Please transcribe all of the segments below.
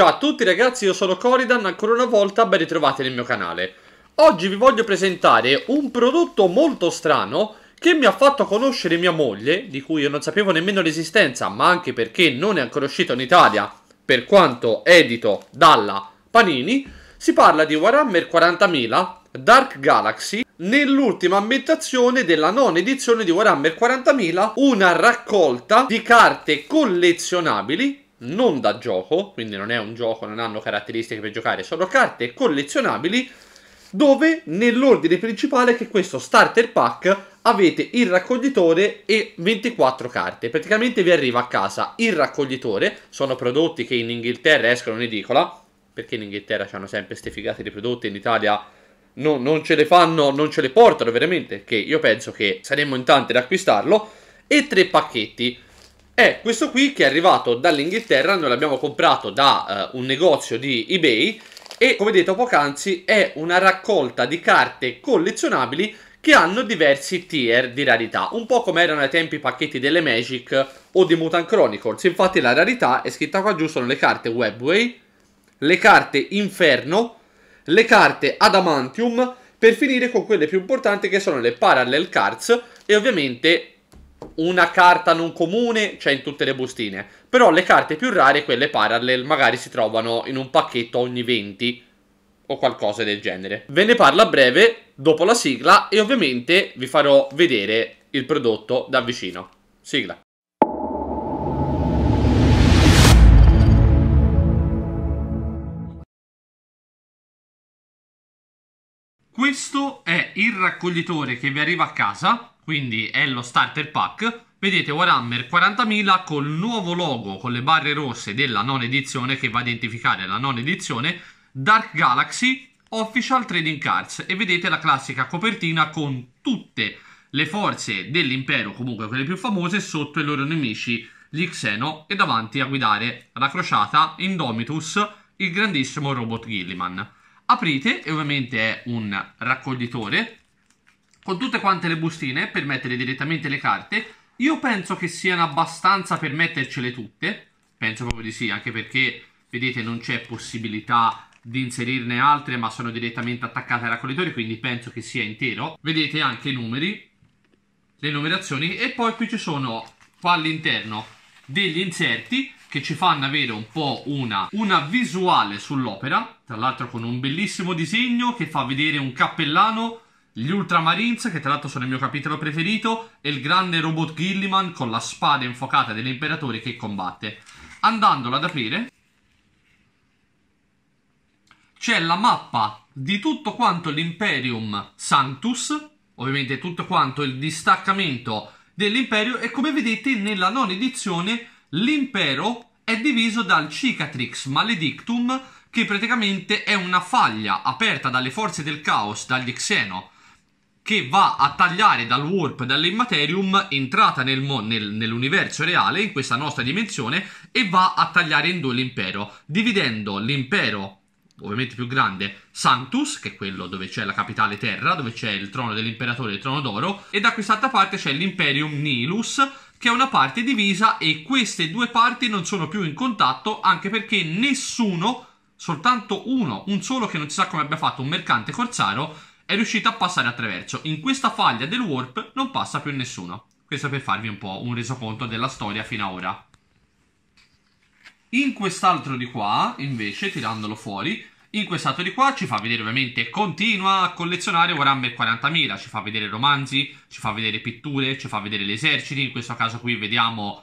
Ciao a tutti ragazzi, io sono Coridan, ancora una volta ben ritrovati nel mio canale. Oggi vi voglio presentare un prodotto molto strano che mi ha fatto conoscere mia moglie, di cui io non sapevo nemmeno l'esistenza, ma anche perché non è ancora uscito in Italia, per quanto edito dalla Panini, si parla di Warhammer 40.000 Dark Galaxy nell'ultima ambientazione della nona edizione di Warhammer 40.000, una raccolta di carte collezionabili non da gioco, quindi non è un gioco, non hanno caratteristiche per giocare, sono carte collezionabili dove nell'ordine principale che è questo starter pack avete il raccoglitore e 24 carte. Praticamente vi arriva a casa il raccoglitore, sono prodotti che in Inghilterra escono in edicola, perché in Inghilterra hanno sempre ste figate di prodotti, in Italia no, non ce le fanno, non ce le portano veramente, che io penso che saremmo in tanti ad acquistarlo, e tre pacchetti è questo qui che è arrivato dall'Inghilterra, noi l'abbiamo comprato da uh, un negozio di eBay e come detto poc'anzi è una raccolta di carte collezionabili che hanno diversi tier di rarità, un po' come erano ai tempi i pacchetti delle Magic o di Mutant Chronicles, infatti la rarità è scritta qua giù sono le carte Webway, le carte Inferno, le carte Adamantium, per finire con quelle più importanti che sono le Parallel Cards e ovviamente una carta non comune c'è cioè in tutte le bustine, però le carte più rare, quelle parallel, magari si trovano in un pacchetto ogni 20 o qualcosa del genere. Ve ne parlo a breve, dopo la sigla, e ovviamente vi farò vedere il prodotto da vicino. Sigla. Questo è il raccoglitore che vi arriva a casa quindi è lo starter pack. Vedete Warhammer 40.000 col nuovo logo con le barre rosse della nona edizione che va a identificare la nona edizione, Dark Galaxy Official Trading Cards e vedete la classica copertina con tutte le forze dell'impero, comunque quelle più famose, sotto i loro nemici gli Xeno e davanti a guidare la crociata Indomitus, il grandissimo robot Gilliman. Aprite e ovviamente è un raccoglitore con tutte quante le bustine per mettere direttamente le carte. Io penso che siano abbastanza per mettercele tutte. Penso proprio di sì, anche perché vedete non c'è possibilità di inserirne altre, ma sono direttamente attaccate ai raccoglitori, quindi penso che sia intero. Vedete anche i numeri, le numerazioni e poi qui ci sono qua all'interno degli inserti che ci fanno avere un po' una, una visuale sull'opera, tra l'altro con un bellissimo disegno che fa vedere un cappellano gli Ultramarines, che tra l'altro sono il mio capitolo preferito, e il grande robot Gilliman con la spada infuocata dell'imperatore che combatte. Andandolo ad aprire, c'è la mappa di tutto quanto l'Imperium Sanctus, ovviamente tutto quanto il distaccamento dell'Imperio, e come vedete nella nona edizione l'Impero è diviso dal Cicatrix Maledictum, che praticamente è una faglia aperta dalle forze del caos, dagli Xeno, che va a tagliare dal warp, dall'immaterium, entrata nel mo- nel, nell'universo reale, in questa nostra dimensione, e va a tagliare in due l'impero, dividendo l'impero ovviamente più grande, Sanctus, che è quello dove c'è la capitale terra, dove c'è il trono dell'imperatore e il trono d'oro, e da quest'altra parte c'è l'Imperium Nilus, che è una parte divisa e queste due parti non sono più in contatto, anche perché nessuno, soltanto uno, un solo che non si sa come abbia fatto, un mercante corsaro, è riuscito a passare attraverso. In questa faglia del warp non passa più nessuno. Questo per farvi un po' un resoconto della storia fino ad ora. In quest'altro di qua, invece, tirandolo fuori, in quest'altro di qua ci fa vedere ovviamente, continua a collezionare Warhammer 40.000, ci fa vedere romanzi, ci fa vedere pitture, ci fa vedere gli eserciti, in questo caso qui vediamo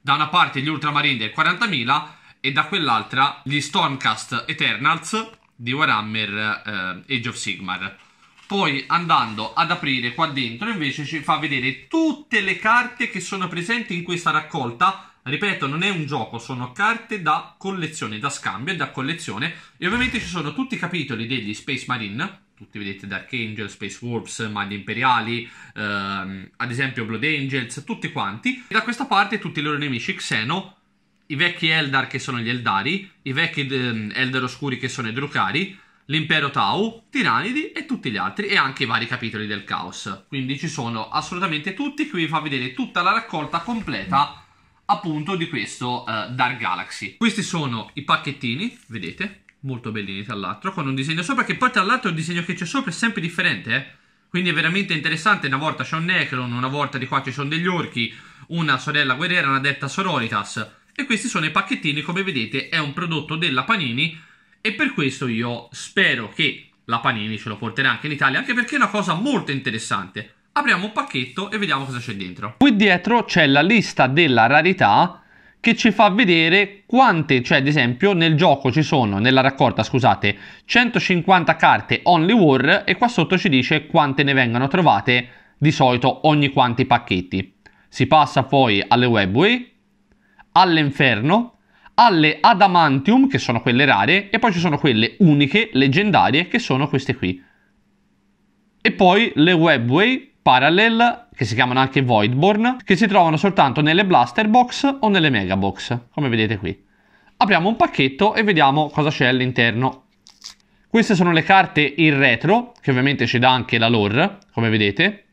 da una parte gli Ultramarine del 40.000 e da quell'altra gli Stormcast Eternals di Warhammer eh, Age of Sigmar. Poi andando ad aprire qua dentro invece ci fa vedere tutte le carte che sono presenti in questa raccolta. Ripeto, non è un gioco, sono carte da collezione, da scambio e da collezione. E ovviamente ci sono tutti i capitoli degli Space Marine, tutti vedete Dark Angel, Space Warps, Maglie Imperiali, ehm, ad esempio Blood Angels, tutti quanti. E da questa parte tutti i loro nemici Xeno, i vecchi Eldar che sono gli Eldari, i vecchi ehm, Eldar Oscuri che sono i Drucari, l'impero Tau, Tiranidi e tutti gli altri e anche i vari capitoli del caos. Quindi ci sono assolutamente tutti, qui vi fa vedere tutta la raccolta completa appunto di questo uh, Dark Galaxy. Questi sono i pacchettini, vedete, molto bellini tra l'altro, con un disegno sopra che poi tra l'altro il disegno che c'è sopra è sempre differente, eh? quindi è veramente interessante, una volta c'è un Necron, una volta di qua ci sono degli orchi, una sorella guerriera, una detta sororitas, e questi sono i pacchettini, come vedete è un prodotto della Panini e per questo io spero che la Panini ce lo porterà anche in Italia, anche perché è una cosa molto interessante. Apriamo un pacchetto e vediamo cosa c'è dentro. Qui dietro c'è la lista della rarità che ci fa vedere quante, cioè ad esempio nel gioco ci sono, nella raccolta scusate, 150 carte Only War e qua sotto ci dice quante ne vengono trovate di solito ogni quanti pacchetti. Si passa poi alle webway all'inferno, alle adamantium, che sono quelle rare, e poi ci sono quelle uniche, leggendarie, che sono queste qui. E poi le webway parallel, che si chiamano anche voidborn, che si trovano soltanto nelle blaster box o nelle mega box, come vedete qui. Apriamo un pacchetto e vediamo cosa c'è all'interno. Queste sono le carte in retro, che ovviamente ci dà anche la lore, come vedete.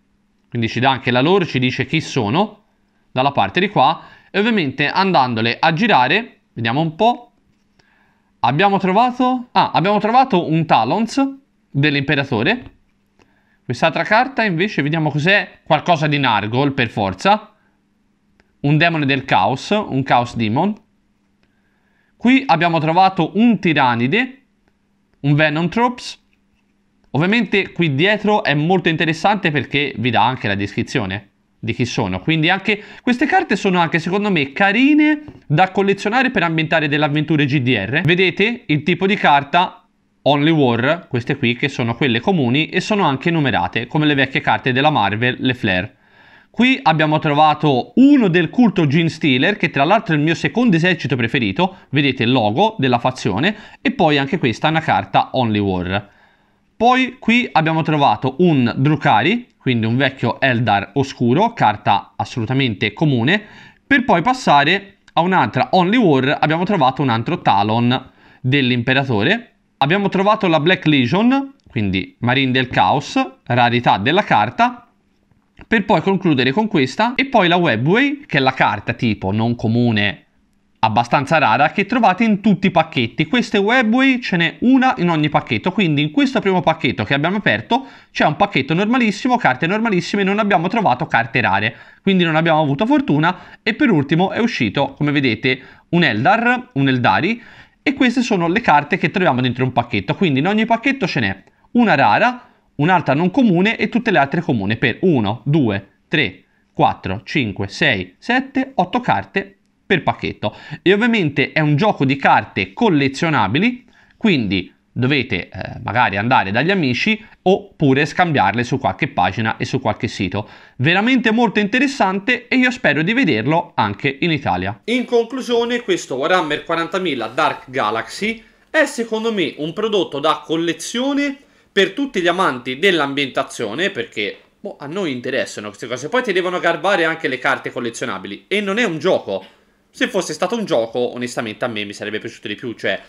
Quindi ci dà anche la lore, ci dice chi sono, dalla parte di qua, e ovviamente andandole a girare, vediamo un po', abbiamo trovato, ah, abbiamo trovato un Talons dell'imperatore, quest'altra carta invece vediamo cos'è, qualcosa di Nargol per forza, un demone del caos, un caos Demon, qui abbiamo trovato un Tiranide, un Venom Trops, ovviamente qui dietro è molto interessante perché vi dà anche la descrizione, di chi sono. Quindi anche queste carte sono anche secondo me carine da collezionare per ambientare delle avventure GDR. Vedete il tipo di carta Only War, queste qui che sono quelle comuni e sono anche numerate come le vecchie carte della Marvel, le Flare. Qui abbiamo trovato uno del culto Gene Stealer, che tra l'altro è il mio secondo esercito preferito, vedete il logo della fazione, e poi anche questa è una carta Only War. Poi qui abbiamo trovato un Drukari, quindi un vecchio Eldar oscuro, carta assolutamente comune, per poi passare a un'altra Only War abbiamo trovato un altro Talon dell'imperatore, abbiamo trovato la Black Legion, quindi Marine del Caos, rarità della carta, per poi concludere con questa e poi la Webway, che è la carta tipo non comune abbastanza rara che trovate in tutti i pacchetti. Queste Webway ce n'è una in ogni pacchetto, quindi in questo primo pacchetto che abbiamo aperto c'è un pacchetto normalissimo, carte normalissime, non abbiamo trovato carte rare, quindi non abbiamo avuto fortuna e per ultimo è uscito, come vedete, un Eldar, un Eldari e queste sono le carte che troviamo dentro un pacchetto, quindi in ogni pacchetto ce n'è una rara, un'altra non comune e tutte le altre comune per 1, 2, 3, 4, 5, 6, 7, 8 carte per pacchetto. E ovviamente è un gioco di carte collezionabili, quindi dovete eh, magari andare dagli amici oppure scambiarle su qualche pagina e su qualche sito. Veramente molto interessante e io spero di vederlo anche in Italia. In conclusione, questo Warhammer 40.000 Dark Galaxy è secondo me un prodotto da collezione per tutti gli amanti dell'ambientazione perché boh, a noi interessano queste cose. Poi ti devono garbare anche le carte collezionabili e non è un gioco se fosse stato un gioco, onestamente a me mi sarebbe piaciuto di più, cioè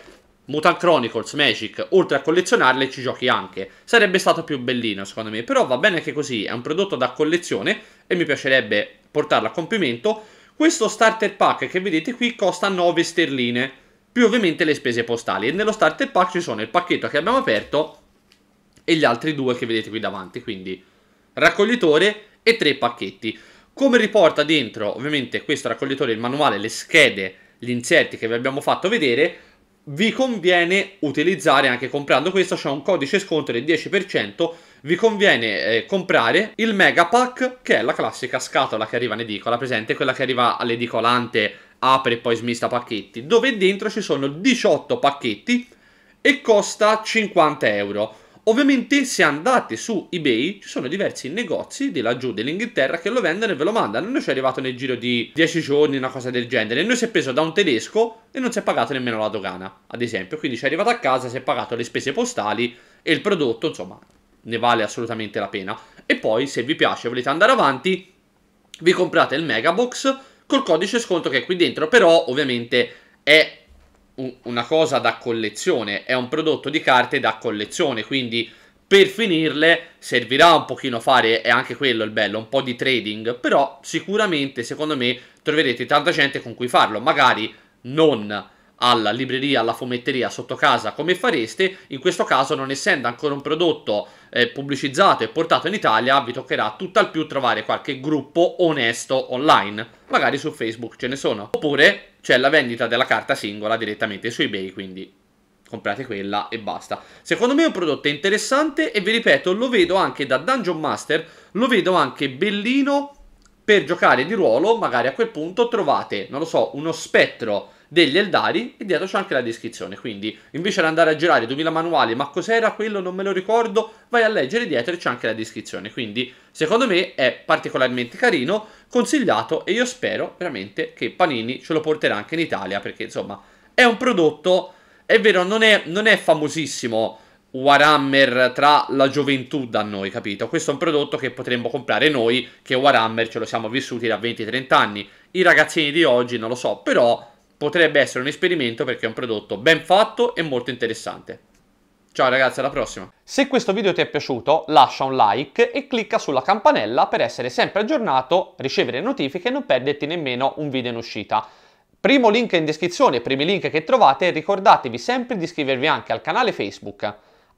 Mutant Chronicles, Magic, oltre a collezionarle ci giochi anche. Sarebbe stato più bellino secondo me, però va bene anche così, è un prodotto da collezione e mi piacerebbe portarlo a compimento. Questo starter pack che vedete qui costa 9 sterline, più ovviamente le spese postali. E nello starter pack ci sono il pacchetto che abbiamo aperto e gli altri due che vedete qui davanti, quindi raccoglitore e tre pacchetti. Come riporta dentro, ovviamente, questo raccoglitore, il manuale, le schede, gli inserti che vi abbiamo fatto vedere, vi conviene utilizzare anche comprando questo, c'è cioè un codice sconto del 10%, vi conviene eh, comprare il Megapack che è la classica scatola che arriva in edicola, presente quella che arriva all'edicolante, apre e poi smista pacchetti, dove dentro ci sono 18 pacchetti e costa 50 euro. Ovviamente se andate su eBay ci sono diversi negozi di laggiù dell'Inghilterra che lo vendono e ve lo mandano. Noi ci è arrivato nel giro di 10 giorni, una cosa del genere. Noi si è preso da un tedesco e non si è pagato nemmeno la dogana, ad esempio. Quindi ci è arrivato a casa, si è pagato le spese postali e il prodotto, insomma, ne vale assolutamente la pena. E poi se vi piace e volete andare avanti, vi comprate il Megabox col codice sconto che è qui dentro. Però ovviamente è una cosa da collezione, è un prodotto di carte da collezione, quindi per finirle servirà un pochino fare, è anche quello il bello, un po' di trading, però sicuramente secondo me troverete tanta gente con cui farlo, magari non alla libreria, alla fumetteria sotto casa come fareste, in questo caso non essendo ancora un prodotto eh, pubblicizzato e portato in Italia vi toccherà tutt'al più trovare qualche gruppo onesto online magari su Facebook ce ne sono. Oppure c'è la vendita della carta singola direttamente su eBay, quindi comprate quella e basta. Secondo me è un prodotto interessante e vi ripeto, lo vedo anche da Dungeon Master, lo vedo anche bellino per giocare di ruolo, magari a quel punto trovate, non lo so, uno spettro degli Eldari e dietro c'è anche la descrizione, quindi invece di andare a girare 2000 manuali, ma cos'era quello non me lo ricordo, vai a leggere dietro e c'è anche la descrizione, quindi secondo me è particolarmente carino, consigliato e io spero veramente che Panini ce lo porterà anche in Italia, perché insomma è un prodotto, è vero, non è, non è famosissimo, Warhammer tra la gioventù da noi, capito? Questo è un prodotto che potremmo comprare noi, che Warhammer ce lo siamo vissuti da 20-30 anni. I ragazzini di oggi non lo so, però potrebbe essere un esperimento perché è un prodotto ben fatto e molto interessante. Ciao ragazzi, alla prossima! Se questo video ti è piaciuto lascia un like e clicca sulla campanella per essere sempre aggiornato, ricevere notifiche e non perderti nemmeno un video in uscita. Primo link in descrizione, primi link che trovate, ricordatevi sempre di iscrivervi anche al canale Facebook